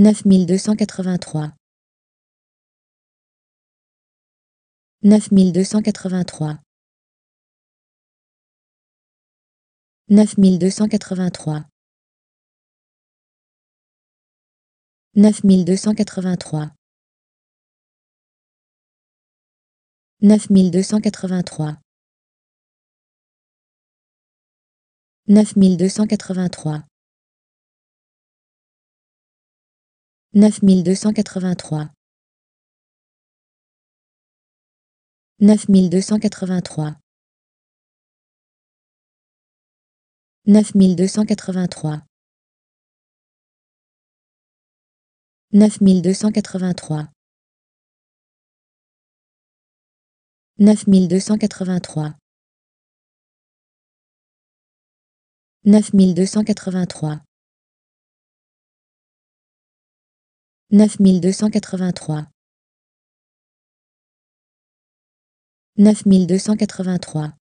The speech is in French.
neuf mille deux cent quatre-vingt-trois. neuf mille deux cent quatre-vingt-trois. neuf deux cent deux cent quatre 9283 9283 9283 9283 9283 9283 neuf mille deux cent quatre-vingt-trois, neuf mille deux cent quatre-vingt-trois.